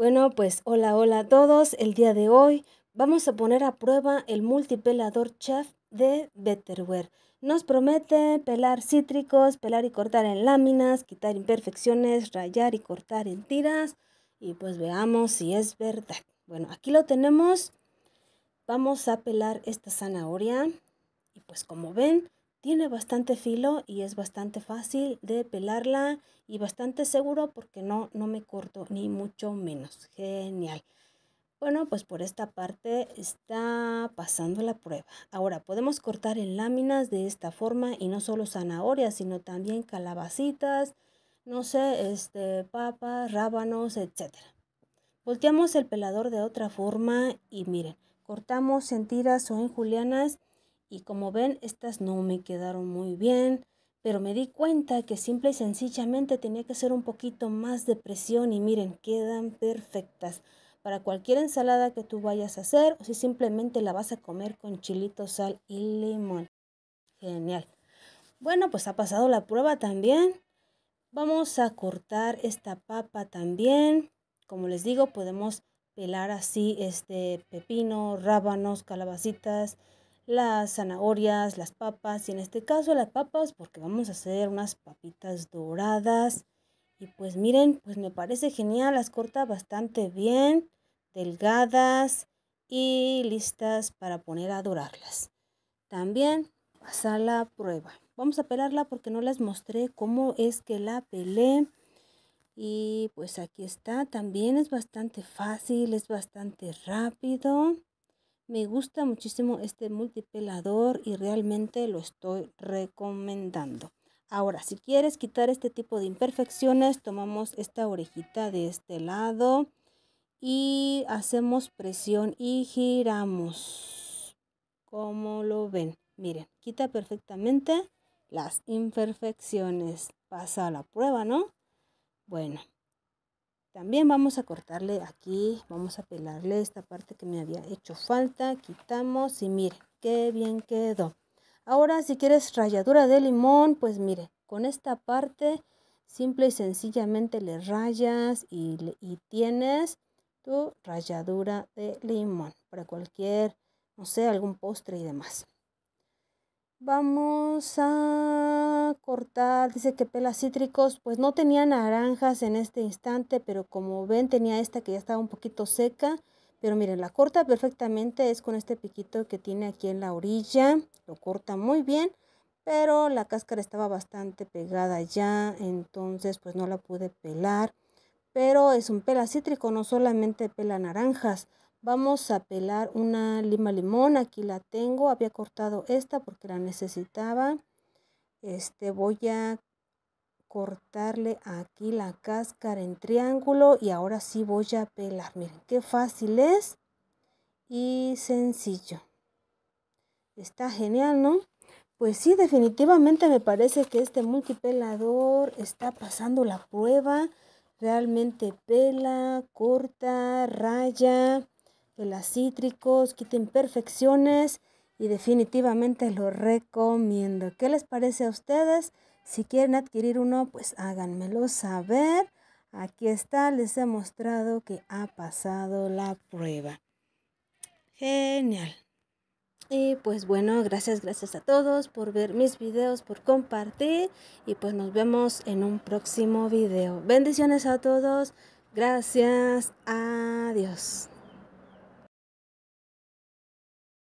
Bueno, pues hola, hola a todos. El día de hoy vamos a poner a prueba el multipelador chef de Betterware. Nos promete pelar cítricos, pelar y cortar en láminas, quitar imperfecciones, rayar y cortar en tiras. Y pues veamos si es verdad. Bueno, aquí lo tenemos. Vamos a pelar esta zanahoria. Y pues como ven, tiene bastante filo y es bastante fácil de pelarla y bastante seguro porque no, no me corto ni mucho menos. Genial. Bueno, pues por esta parte está pasando la prueba. Ahora podemos cortar en láminas de esta forma y no solo zanahorias, sino también calabacitas, no sé, este, papas, rábanos, etc. Volteamos el pelador de otra forma y miren, cortamos en tiras o en julianas y como ven, estas no me quedaron muy bien, pero me di cuenta que simple y sencillamente tenía que hacer un poquito más de presión y miren, quedan perfectas para cualquier ensalada que tú vayas a hacer o si simplemente la vas a comer con chilito, sal y limón. Genial. Bueno, pues ha pasado la prueba también. Vamos a cortar esta papa también. Como les digo, podemos pelar así este pepino, rábanos, calabacitas, las zanahorias, las papas, y en este caso las papas porque vamos a hacer unas papitas doradas. Y pues miren, pues me parece genial, las corta bastante bien, delgadas y listas para poner a dorarlas. También pasa la prueba. Vamos a pelarla porque no les mostré cómo es que la pelé. Y pues aquí está, también es bastante fácil, es bastante rápido. Me gusta muchísimo este multipelador y realmente lo estoy recomendando. Ahora, si quieres quitar este tipo de imperfecciones, tomamos esta orejita de este lado y hacemos presión y giramos. Como lo ven, miren, quita perfectamente las imperfecciones. Pasa la prueba, ¿no? Bueno, también vamos a cortarle aquí, vamos a pelarle esta parte que me había hecho falta. Quitamos y mire, qué bien quedó. Ahora si quieres ralladura de limón, pues mire, con esta parte simple y sencillamente le rayas y, y tienes tu ralladura de limón para cualquier, no sé, algún postre y demás. Vamos a cortar, dice que pelas cítricos, pues no tenía naranjas en este instante, pero como ven tenía esta que ya estaba un poquito seca, pero miren, la corta perfectamente, es con este piquito que tiene aquí en la orilla, lo corta muy bien, pero la cáscara estaba bastante pegada ya, entonces pues no la pude pelar, pero es un pela cítrico, no solamente pela naranjas, Vamos a pelar una lima limón, aquí la tengo, había cortado esta porque la necesitaba. Este voy a cortarle aquí la cáscara en triángulo y ahora sí voy a pelar. Miren qué fácil es y sencillo. Está genial, ¿no? Pues sí, definitivamente me parece que este multipelador está pasando la prueba. Realmente pela, corta, raya, que las cítricos quiten perfecciones y definitivamente lo recomiendo. ¿Qué les parece a ustedes? Si quieren adquirir uno, pues háganmelo saber. Aquí está, les he mostrado que ha pasado la prueba. Genial. Y pues bueno, gracias, gracias a todos por ver mis videos, por compartir y pues nos vemos en un próximo video. Bendiciones a todos, gracias, adiós.